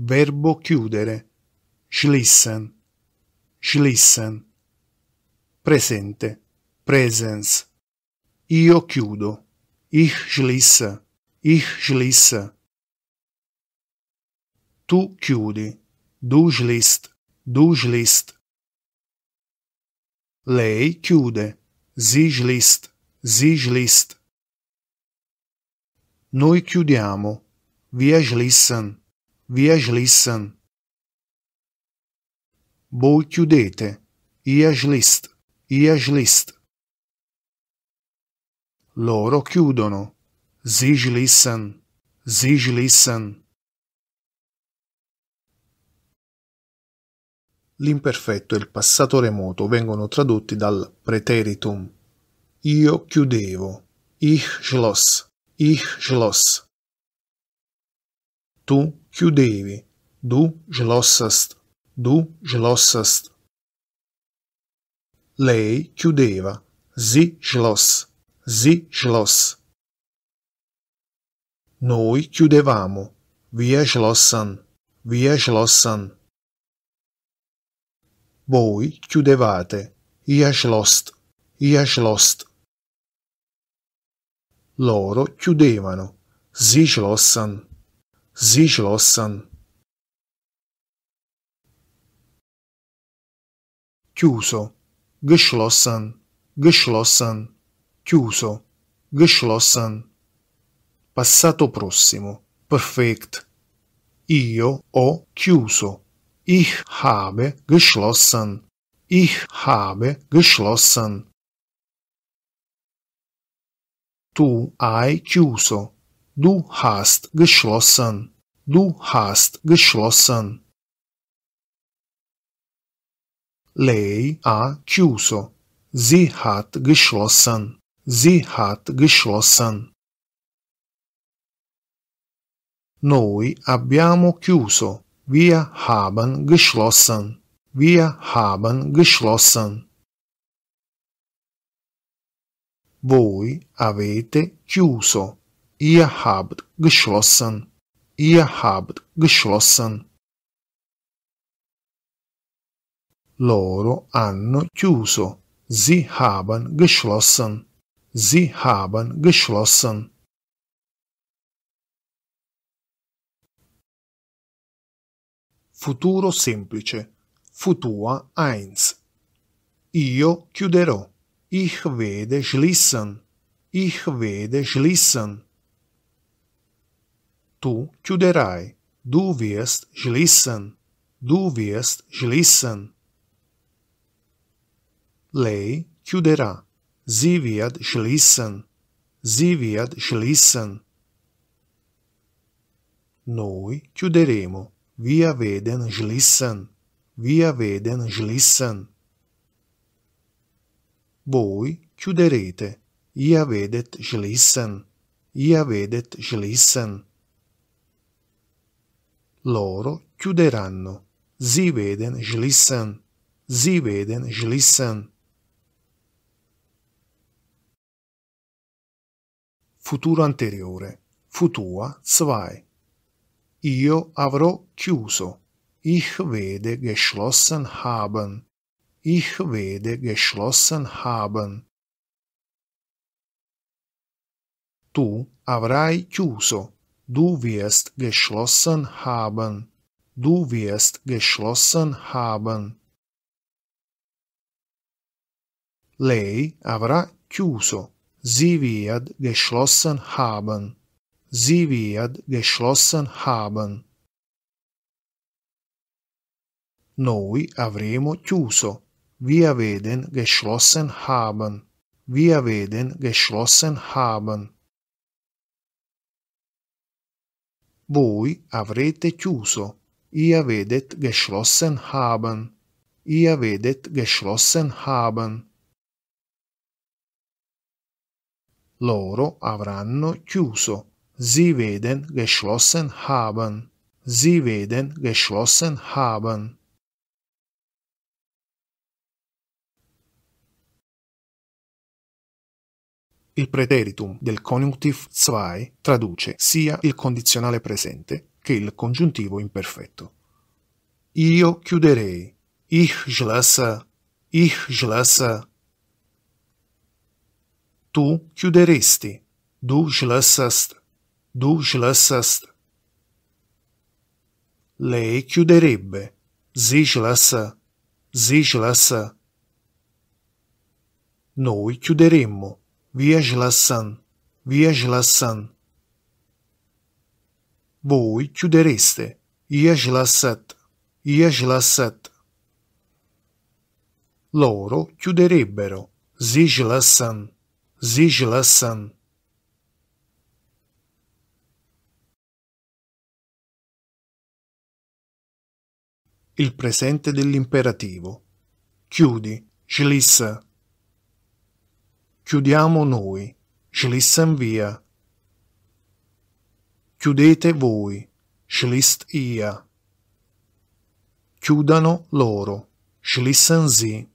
Verbo chiudere. Schließen. Schließen. Presente. Presence. Io chiudo. Ich schließe. Ich schließe. Tu chiudi. Du schließt. Du schließt. Lei chiude. Sie schließt. Sie schließt. Noi chiudiamo. Wir schließen. listen. Voi chiudete. Iajlist. Iajlist. Loro chiudono. listen. Zijlissen. listen. L'imperfetto e il passato remoto vengono tradotti dal preteritum. Io chiudevo. Ich schloss. Ich schloss. tu chiudevi, du gelossast, du gelossast. Lei chiudeva, zi gloss, zi gloss. Noi chiudevamo, via gelossan, via gelossan. Voi chiudevate, ia gelost, ia gelost. Loro chiudevano, zi gelossan. Sie schlossen. Chiuso, geschlossen, geschlossen, chiuso, geschlossen. Passato prossimo, perfekt. Io ho chiuso. Ich habe geschlossen. Ich habe geschlossen. Tu hai chiuso. Du hast geschlossen. Du hast geschlossen. Lei ha chiuso. Sie hat geschlossen. Sie hat geschlossen. Noi abbiamo chiuso. Wir haben geschlossen. Wir haben geschlossen. Voi avete chiuso. Ihr habt geschlossen. Ihr habt geschlossen. Loro hanno chiuso. Sie haben geschlossen. Sie haben geschlossen. Futuro semplice. Futua 1. Io chiuderò. Ich werde schließen. Ich werde schließen. tu chuderai du wirst schließen du wirst schließen lei chiuderà sie wird schließen sie wird schließen noi chiuderemo wir werden schließen wir werden schließen voi chiuderete ihr werdet schließen ihr werdet schließen loro chiuderanno. Sie werden schließen. Sie werden schließen. Futuro anteriore. Futua 2. Io avrò chiuso. Ich werde geschlossen haben. Ich werde geschlossen haben. Tu avrai chiuso. Du wirst geschlossen haben. Du wirst geschlossen haben. Lei avrà chiuso. Sie wird geschlossen haben. Sie wird geschlossen haben. Noi avremo chiuso. Wir werden geschlossen haben. Wir werden geschlossen haben. Voi avrete chiuso. Ihr werdet geschlossen haben. Ihr werdet geschlossen haben. Loro avranno chiuso. Sie werden geschlossen haben. Sie werden geschlossen haben. Il preteritum del conjunctive zwei traduce sia il condizionale presente che il congiuntivo imperfetto. Io chiuderei. Ich schlasse. Ich schlasse. Tu chiuderesti. Du schlössest. Du schlössest. Lei chiuderebbe. Sie schlasse. Sie schlasse. Noi chiuderemmo. Viajlasan, Viajlasan. Voi chiudereste, Iajlasat, Iajlasat. Loro chiuderebbero, Zijlasan, Zijlasan. Il presente dell'imperativo. Chiudi, Jlissa. Chiudiamo noi, schlissen via. Chiudete voi, schlist ia. Chiudano loro, schlissen sie.